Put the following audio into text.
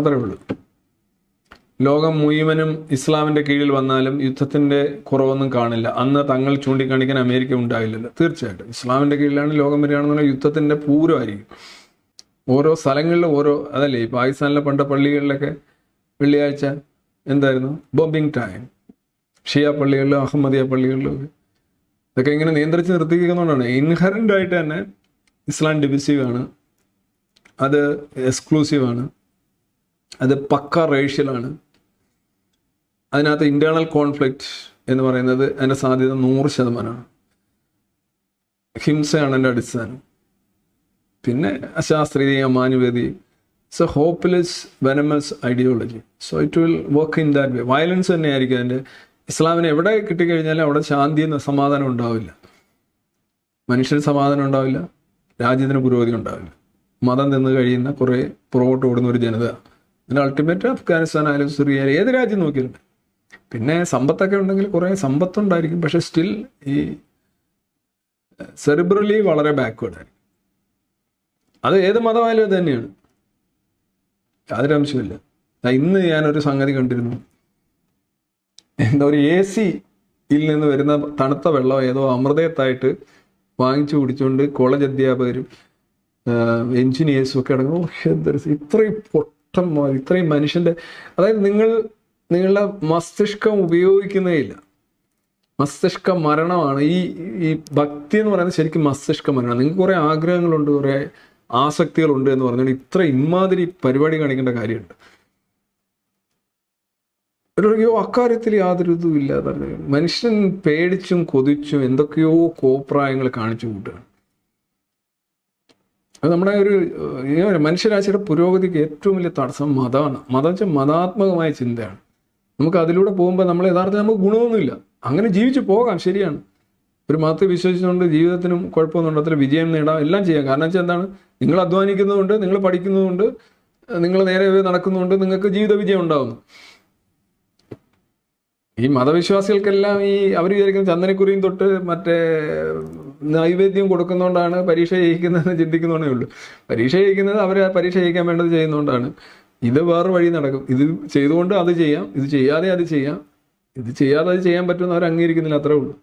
അത്രേ ഉള്ളൂ ലോകം മുഴുവനും ഇസ്ലാമിന്റെ കീഴിൽ വന്നാലും യുദ്ധത്തിന്റെ കുറവൊന്നും കാണില്ല അന്ന് തങ്ങൾ ചൂണ്ടിക്കാണിക്കാൻ അമേരിക്ക ഉണ്ടാകില്ലല്ലോ തീർച്ചയായിട്ടും ഇസ്ലാമിന്റെ കീഴിലാണ് ലോകം വരികയാണെന്നുണ്ടെങ്കിൽ യുദ്ധത്തിന്റെ പൂരമായിരിക്കും ഓരോ സ്ഥലങ്ങളിലും ഓരോ അതല്ലേ ഈ പാകിസ്ഥാനിലെ പണ്ട പള്ളികളിലൊക്കെ വെള്ളിയാഴ്ച എന്തായിരുന്നു ബോംബിങ് ടൈം ഷിയ പള്ളികളിലും അഹമ്മദിയ പള്ളികളിലും ഇതൊക്കെ ഇങ്ങനെ നിയന്ത്രിച്ച് നിർത്തിക്കുന്നതുകൊണ്ടാണ് ഇൻഹറൻ്റ് ആയിട്ട് തന്നെ ഇസ്ലാം ഡിവിസീവ് ആണ് അത് എക്സ്ക്ലൂസീവ് ആണ് അത് പക്ക റേഷ്യലാണ് അതിനകത്ത് ഇൻറ്റേർണൽ കോൺഫ്ലിക്റ്റ് എന്ന് പറയുന്നത് അതിൻ്റെ സാധ്യത നൂറ് ശതമാനമാണ് ഹിംസയാണ് എൻ്റെ അടിസ്ഥാനം പിന്നെ അശാസ്ത്രീയ മാനുവേദി so hopeless venomous ideology so it will work in that way violence തന്നെയായിരിക്കും അതിൻ്റെ ഇസ്ലാമിന് എവിടെ കിട്ടിക്കഴിഞ്ഞാലും അവിടെ ശാന്തി എന്ന സമാധാനം ഉണ്ടാവില്ല മനുഷ്യന് സമാധാനം ഉണ്ടാവില്ല രാജ്യത്തിന് പുരോഗതി ഉണ്ടാവില്ല മതം നിന്ന് കഴിയുന്ന കുറേ പുറകോട്ട് ഓടുന്ന ഒരു ജനത പിന്നെ അൾട്ടിമേറ്റ് അഫ്ഗാനിസ്ഥാൻ ആയാലും സിറിയ ഏത് രാജ്യം നോക്കിയാലും പിന്നെ സമ്പത്തൊക്കെ ഉണ്ടെങ്കിൽ കുറേ സമ്പത്തുണ്ടായിരിക്കും പക്ഷെ സ്റ്റിൽ ഈ സെറിബ്രലി വളരെ ബാക്ക്വേഡ് ആയിരിക്കും അത് ഏത് മതമായാലും അത് തന്നെയാണ് യാതൊരു അംശമില്ല ഇന്ന് ഞാനൊരു സംഗതി കണ്ടിരുന്നു എന്താ ഒരു എ സിയിൽ നിന്ന് വരുന്ന തണുത്ത വെള്ളം ഏതോ അമൃതയത്തായിട്ട് വാങ്ങിച്ചു കുടിച്ചുകൊണ്ട് കോളേജ് അധ്യാപകരും എഞ്ചിനീയേഴ്സും ഒക്കെ അടങ്ങും എന്തൊരു ഇത്രയും ഇഷ്ടം ഇത്രയും മനുഷ്യന്റെ അതായത് നിങ്ങൾ നിങ്ങളുടെ മസ്തിഷ്കം ഉപയോഗിക്കുന്നേ ഇല്ല മസ്തിഷ്ക മരണമാണ് ഈ ഈ ഭക്തി എന്ന് പറയുന്നത് ശരിക്കും മസ്തിഷ്ക മരണം നിങ്ങൾക്ക് കുറേ ആഗ്രഹങ്ങളുണ്ട് കുറേ ആസക്തികളുണ്ട് എന്ന് പറഞ്ഞാൽ ഇത്ര ഇമാതിരി പരിപാടി കാണിക്കേണ്ട കാര്യമുണ്ട് അയ്യോ അക്കാര്യത്തിൽ യാതൊരു ഇതും ഇല്ലാതെ മനുഷ്യൻ പേടിച്ചും കൊതിച്ചും എന്തൊക്കെയോ കോപ്രായങ്ങൾ കാണിച്ചു കൂട്ടുകയാണ് അത് നമ്മുടെ ഒരു മനുഷ്യരാശിയുടെ പുരോഗതിക്ക് ഏറ്റവും വലിയ തടസ്സം മതമാണ് മതം വെച്ചാൽ മതാത്മകമായ ചിന്തയാണ് നമുക്ക് അതിലൂടെ പോകുമ്പോൾ നമ്മൾ യഥാർത്ഥം നമുക്ക് ഗുണമൊന്നുമില്ല അങ്ങനെ ജീവിച്ചു പോകാം ശരിയാണ് ഒരു മതത്തെ വിശ്വസിച്ചുകൊണ്ട് ജീവിതത്തിനും കുഴപ്പമൊന്നും ഉണ്ടാകത്തില്ല വിജയം നേടാം എല്ലാം ചെയ്യാം കാരണം വെച്ചാൽ എന്താണ് നിങ്ങൾ അധ്വാനിക്കുന്നതുകൊണ്ട് നിങ്ങൾ പഠിക്കുന്നതുകൊണ്ട് നിങ്ങൾ നേരെ നടക്കുന്നതുകൊണ്ട് നിങ്ങൾക്ക് ജീവിത വിജയം ഉണ്ടാകുന്നു ഈ മതവിശ്വാസികൾക്കെല്ലാം ഈ അവർ വിചാരിക്കുന്ന ചന്ദനക്കുറിയും തൊട്ട് മറ്റേ നൈവേദ്യം കൊടുക്കുന്നതുകൊണ്ടാണ് പരീക്ഷ ജയിക്കുന്നതെന്ന് ചിന്തിക്കുന്നതേ ഉള്ളൂ പരീക്ഷ ജയിക്കുന്നത് അവരെ പരീക്ഷ ജയിക്കാൻ വേണ്ടത് ചെയ്യുന്നതുകൊണ്ടാണ് ഇത് വേറെ വഴി നടക്കും ഇത് ചെയ്തുകൊണ്ട് അത് ചെയ്യാം ഇത് ചെയ്യാതെ അത് ചെയ്യാം ഇത് ചെയ്യാതെ അത് ചെയ്യാൻ പറ്റുമെന്ന് അവർ അംഗീകരിക്കുന്നില്ല അത്രേ ഉള്ളൂ